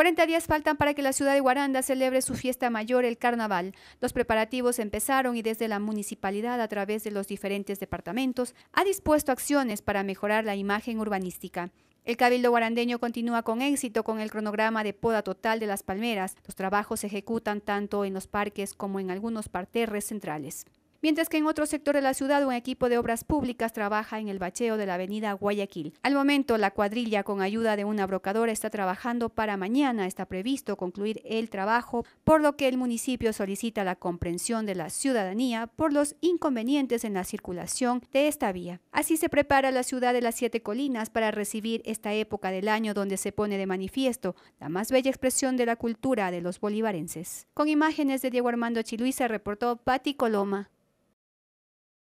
40 días faltan para que la ciudad de Guaranda celebre su fiesta mayor, el carnaval. Los preparativos empezaron y desde la municipalidad, a través de los diferentes departamentos, ha dispuesto acciones para mejorar la imagen urbanística. El Cabildo guarandeño continúa con éxito con el cronograma de poda total de las palmeras. Los trabajos se ejecutan tanto en los parques como en algunos parterres centrales mientras que en otro sector de la ciudad un equipo de obras públicas trabaja en el bacheo de la avenida Guayaquil. Al momento, la cuadrilla, con ayuda de una brocadora, está trabajando para mañana. Está previsto concluir el trabajo, por lo que el municipio solicita la comprensión de la ciudadanía por los inconvenientes en la circulación de esta vía. Así se prepara la ciudad de las siete colinas para recibir esta época del año donde se pone de manifiesto la más bella expresión de la cultura de los bolivarenses. Con imágenes de Diego Armando se reportó Patti Coloma.